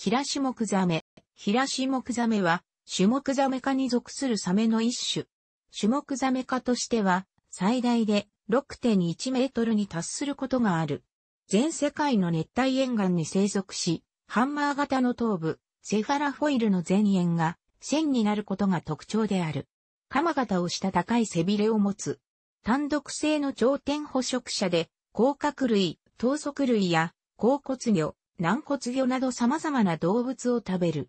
ヒラシモクザメ。ヒラシモクザメは、種目ザメ科に属するサメの一種。種目ザメ科としては、最大で6.1メートルに達することがある。全世界の熱帯沿岸に生息し、ハンマー型の頭部、セファラフォイルの前縁が線になることが特徴である。鎌型をした高い背びれを持つ。単独性の頂点捕食者で、甲殻類、頭足類や甲骨魚、軟骨魚など様々な動物を食べる。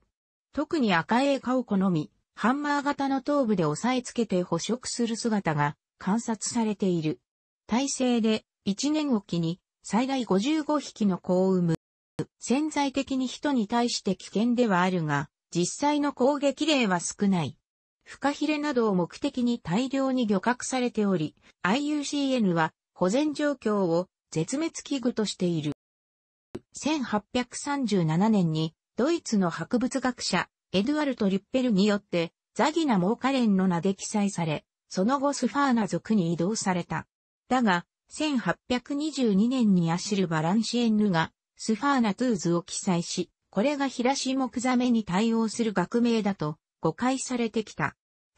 特に赤エイ顔を好み、ハンマー型の頭部で押さえつけて捕食する姿が観察されている。体制で1年おきに最大55匹の子を産む。潜在的に人に対して危険ではあるが、実際の攻撃例は少ない。フカヒレなどを目的に大量に漁獲されており、IUCN は保全状況を絶滅危惧としている。1837年にドイツの博物学者エドゥアルト・リュッペルによってザギナ・モーカレンの名で記載され、その後スファーナ族に移動された。だが、1822年にアシル・バランシエンヌがスファーナトゥーズを記載し、これがラシクザメに対応する学名だと誤解されてきた。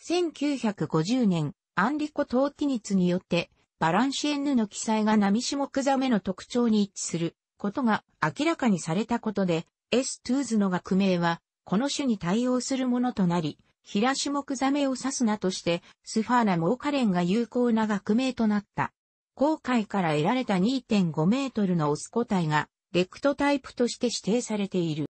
1950年、アンリコ・トーティニツによって、バランシエンヌの記載が波シクザメの特徴に一致することが明らかにされたことで、S トゥーズの学名は、この種に対応するものとなり、平種目ザメを指すなとして、スファーナモーカレンが有効な学名となった。航海から得られた2.5メートルのオス個体が、レクトタイプとして指定されている。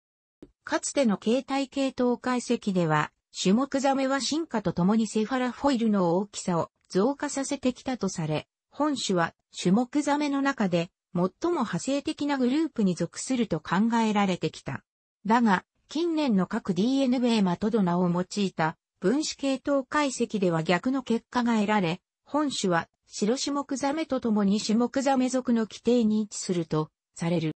かつての形態系統解析では、種目ザメは進化とともにセファラフォイルの大きさを増加させてきたとされ、本種は種目ザメの中で最も派生的なグループに属すると考えられてきた。だが、近年の各 DNA マトドナを用いた分子系統解析では逆の結果が得られ、本種は白種目ザメと共に種目ザメ属の規定に位置するとされる。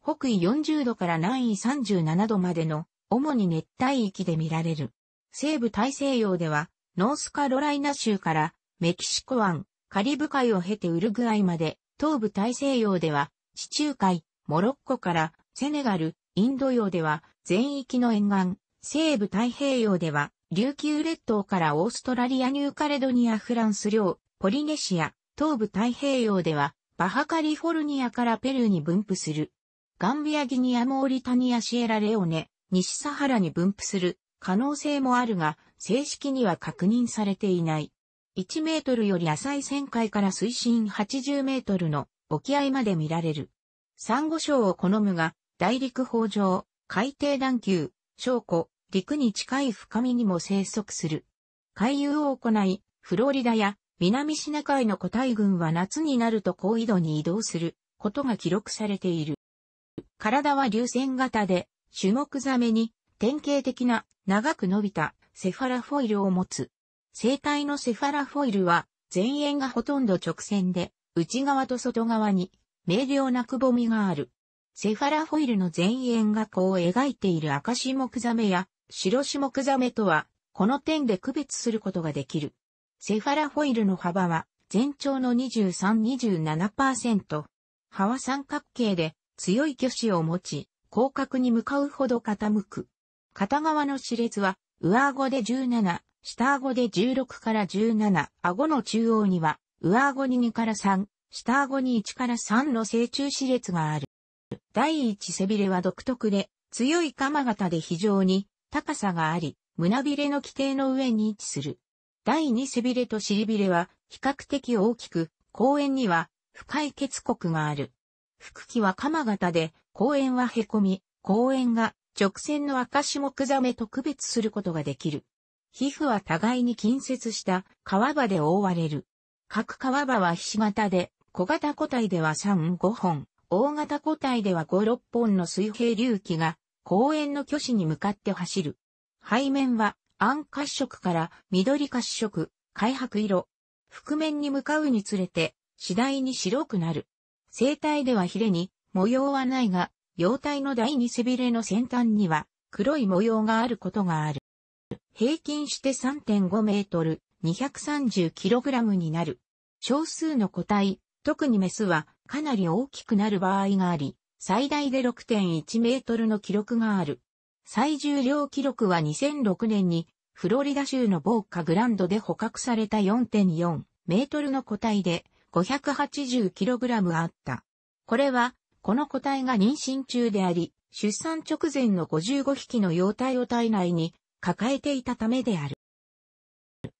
北緯40度から南緯37度までの主に熱帯域で見られる。西部大西洋ではノースカロライナ州からメキシコ湾、カリブ海を経てウルグアイまで東部大西洋では、地中海、モロッコからセネガル、インド洋では全域の沿岸、西部太平洋では琉球列島からオーストラリアニューカレドニアフランス領、ポリネシア、東部太平洋ではバハカリフォルニアからペルーに分布する。ガンビアギニアモーリタニアシエラレオネ、西サハラに分布する可能性もあるが、正式には確認されていない。1メートルより浅い旋回から水深80メートルの沖合まで見られる。サンゴ礁を好むが、大陸法上、海底段丘、礁湖、陸に近い深みにも生息する。海遊を行い、フロリダや南シナ海の個体群は夏になると高緯度に移動することが記録されている。体は流線型で、種目ザメに典型的な長く伸びたセファラフォイルを持つ。生体のセファラフォイルは、前縁がほとんど直線で、内側と外側に、明瞭なくぼみがある。セファラフォイルの前縁がこう描いている赤シモクザメや、白シモクザメとは、この点で区別することができる。セファラフォイルの幅は、全長の23-27%。葉は三角形で、強い巨子を持ち、広角に向かうほど傾く。片側の熾烈は、上顎で17、下顎で16から17、顎の中央には、上顎に2から3、下顎に1から3の正中歯列がある。第一背びれは独特で、強い鎌型で非常に高さがあり、胸びれの規定の上に位置する。第二背びれと尻びれは比較的大きく、後円には深い血国がある。腹器は鎌型で、後円は凹み、後円が直線の赤種目ザめと区別することができる。皮膚は互いに近接した川場で覆われる。各川場はひし形で、小型個体では3、5本、大型個体では5、6本の水平隆起が公園の巨子に向かって走る。背面は暗褐色から緑褐色、開白色。覆面に向かうにつれて次第に白くなる。生体ではヒレに模様はないが、幼体の第二背びれの先端には黒い模様があることがある。平均して3.5メートル、2 3 0ラムになる。少数の個体、特にメスはかなり大きくなる場合があり、最大で6.1メートルの記録がある。最重量記録は2006年にフロリダ州のボーカグランドで捕獲された4.4メートルの個体で5 8 0ラムあった。これは、この個体が妊娠中であり、出産直前の55匹の幼体を体内に抱えていたためである。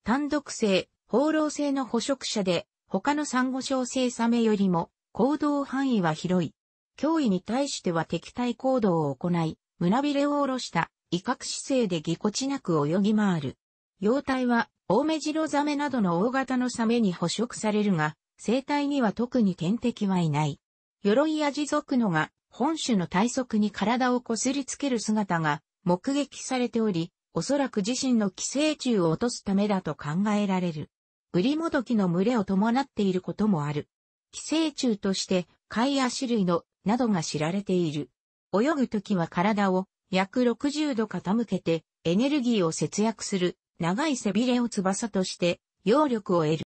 単独性、放浪性の捕食者で、他の珊瑚礁性サメよりも行動範囲は広い。脅威に対しては敵対行動を行い、胸びれを下ろした威嚇姿勢でぎこちなく泳ぎ回る。幼体は、オオメジロザメなどの大型のサメに捕食されるが、生態には特に天敵はいない。鎧や地族のが、本種の体側に体をこすりつける姿が目撃されており、おそらく自身の寄生虫を落とすためだと考えられる。売リモドキの群れを伴っていることもある。寄生虫として、貝や種類の、などが知られている。泳ぐときは体を約60度傾けてエネルギーを節約する長い背びれを翼として揚力を得る。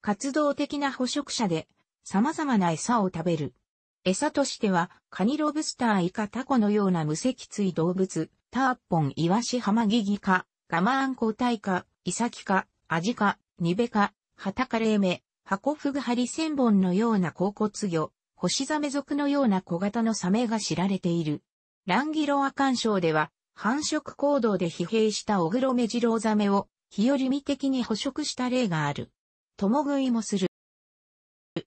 活動的な捕食者で様々な餌を食べる。餌としてはカニロブスターイカタコのような無脊椎動物、ターポンイワシハマギギカ、ガマアンコウタイカ、イサキカ、アジカ、ニベカ、ハタカレイメ、ハコフグハリセンボンのような甲骨魚、星ザメ属のような小型のサメが知られている。ランギロア干渉では、繁殖行動で疲弊したオグロメジロウザメを、日和見的に捕食した例がある。共食いもする。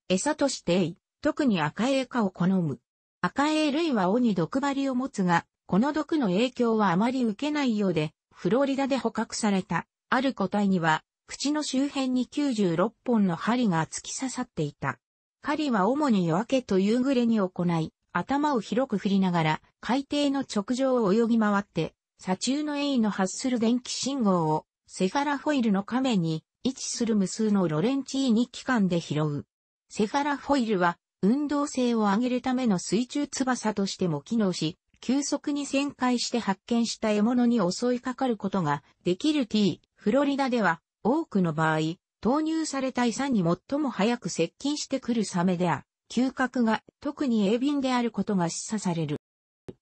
餌として、特に赤エイカを好む。赤エイ類は尾に毒針を持つが、この毒の影響はあまり受けないようで、フロリダで捕獲された、ある個体には、口の周辺に96本の針が突き刺さっていた。狩りは主に夜明けと夕暮れに行い、頭を広く振りながら、海底の直上を泳ぎ回って、左中のエイの発する電気信号を、セファラフォイルの亀に位置する無数のロレンチーニ機関で拾う。セファラフォイルは、運動性を上げるための水中翼としても機能し、急速に旋回して発見した獲物に襲いかかることができる T、フロリダでは多くの場合、投入された餌に最も早く接近してくるサメであ、嗅覚が特に鋭敏であることが示唆される。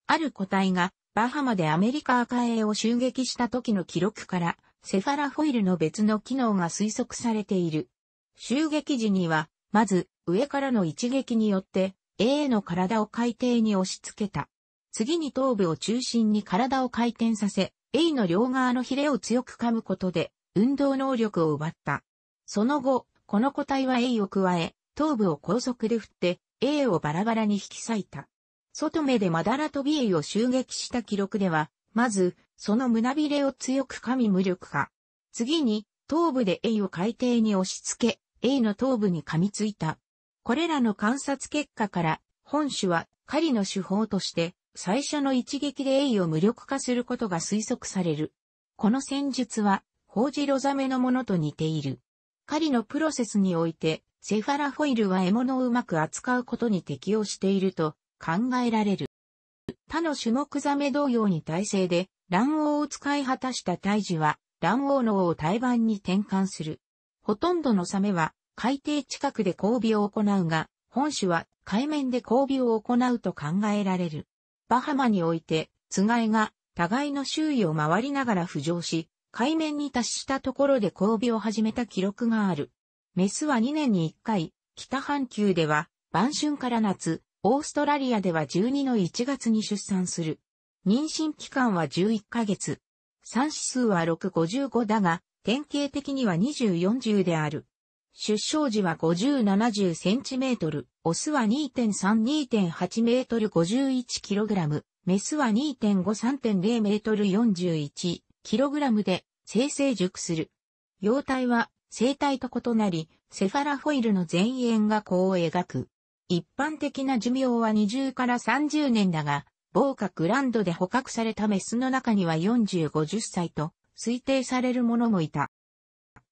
ある個体がバハマでアメリカ赤エを襲撃した時の記録から、セファラフォイルの別の機能が推測されている。襲撃時には、まず、上からの一撃によって、A の体を海底に押し付けた。次に頭部を中心に体を回転させ、A の両側のヒレを強く噛むことで、運動能力を奪った。その後、この個体は A を加え、頭部を高速で振って、A をバラバラに引き裂いた。外目でマダラビエイを襲撃した記録では、まず、その胸びれを強く噛み無力化。次に、頭部で A を海底に押し付け、A の頭部に噛みついた。これらの観察結果から、本種は狩りの手法として、最初の一撃で A を無力化することが推測される。この戦術は、ホウジロザメのものと似ている。狩りのプロセスにおいて、セファラホイルは獲物をうまく扱うことに適応していると考えられる。他の種目ザメ同様に体制で卵黄を使い果たした胎児は卵黄のを胎盤に転換する。ほとんどのサメは海底近くで交尾を行うが、本種は海面で交尾を行うと考えられる。バハマにおいて、つがいが、互いの周囲を回りながら浮上し、海面に達したところで交尾を始めた記録がある。メスは2年に1回、北半球では、晩春から夏、オーストラリアでは12の1月に出産する。妊娠期間は11ヶ月。産子数は655だが、典型的には2040である。出生時は5070センチメートル、オスは2.3-2.8メートル51キログラム、メスは2.5-3.0メートル41キログラムで生成熟する。幼体は生体と異なり、セファラホイルの前縁がこう描く。一般的な寿命は20から30年だが、某グランドで捕獲されたメスの中には40、50歳と推定されるものもいた。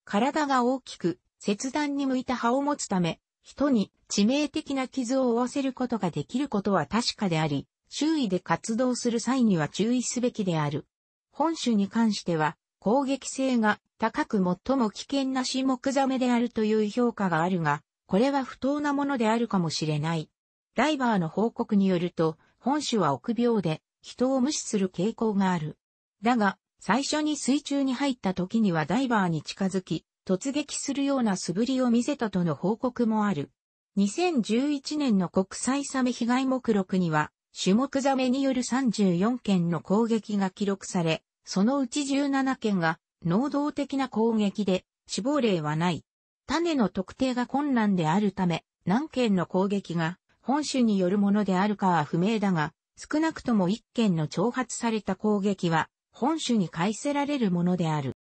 体が大きく、切断に向いた葉を持つため、人に致命的な傷を負わせることができることは確かであり、周囲で活動する際には注意すべきである。本種に関しては、攻撃性が高く最も危険なシモクザメであるという評価があるが、これは不当なものであるかもしれない。ダイバーの報告によると、本種は臆病で、人を無視する傾向がある。だが、最初に水中に入った時にはダイバーに近づき、突撃するような素振りを見せたとの報告もある。2011年の国際サメ被害目録には、種目ザメによる34件の攻撃が記録され、そのうち17件が能動的な攻撃で死亡例はない。種の特定が困難であるため、何件の攻撃が本種によるものであるかは不明だが、少なくとも1件の挑発された攻撃は本種に返せられるものである。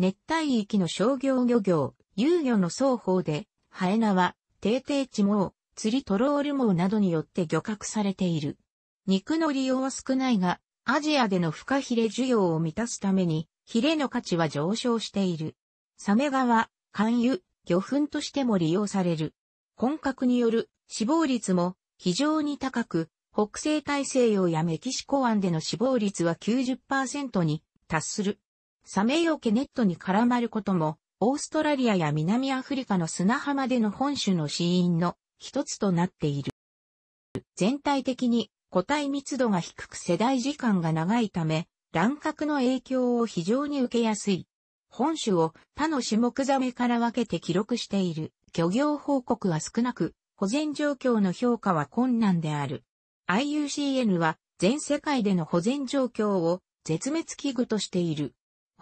熱帯域の商業漁業、遊漁の双方で、ハエナは、低低地網、釣りトロール網などによって漁獲されている。肉の利用は少ないが、アジアでのフカヒレ需要を満たすために、ヒレの価値は上昇している。サメガは、肝油、魚粉としても利用される。本格による死亡率も非常に高く、北西大西洋やメキシコ湾での死亡率は90%に達する。サメよけネットに絡まることも、オーストラリアや南アフリカの砂浜での本種の死因の一つとなっている。全体的に個体密度が低く世代時間が長いため、乱獲の影響を非常に受けやすい。本種を他の種目ザメから分けて記録している漁業報告は少なく、保全状況の評価は困難である。IUCN は全世界での保全状況を絶滅危惧としている。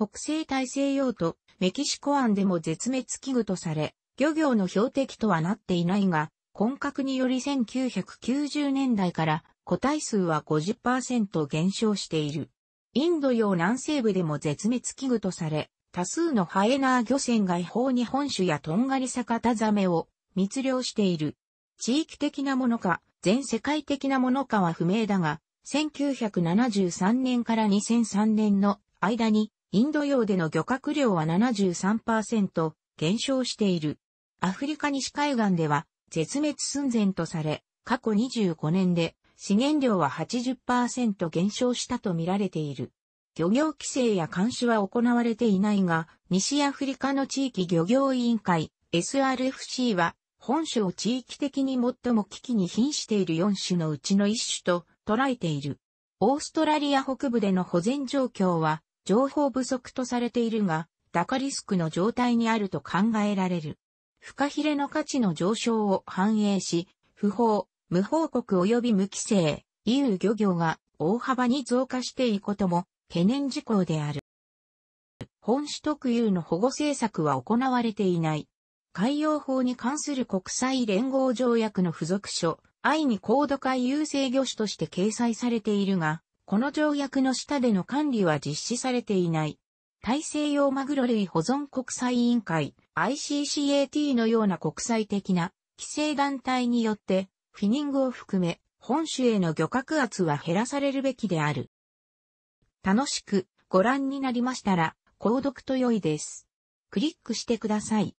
北西大西洋とメキシコ湾でも絶滅危惧とされ、漁業の標的とはなっていないが、混獲により1990年代から個体数は50%減少している。インド洋南西部でも絶滅危惧とされ、多数のハエナー漁船が違法に本種やとんがりサカタザメを密漁している。地域的なものか、全世界的なものかは不明だが、1973年から2003年の間にインド洋での漁獲量は73%減少している。アフリカ西海岸では絶滅寸前とされ、過去25年で資源量は80%減少したとみられている。漁業規制や監視は行われていないが、西アフリカの地域漁業委員会 SRFC は、本種を地域的に最も危機に瀕している4種のうちの1種と捉えている。オーストラリア北部での保全状況は情報不足とされているが、ダカリスクの状態にあると考えられる。フカヒレの価値の上昇を反映し、不法、無報告及び無規制、EU 漁業が大幅に増加していくことも懸念事項である。本種特有の保護政策は行われていない。海洋法に関する国際連合条約の付属書、愛に高度海遊制魚種として掲載されているが、この条約の下での管理は実施されていない。大西洋マグロ類保存国際委員会 ICCAT のような国際的な規制団体によって、フィニングを含め、本種への漁獲圧は減らされるべきである。楽しくご覧になりましたら、購読と良いです。クリックしてください。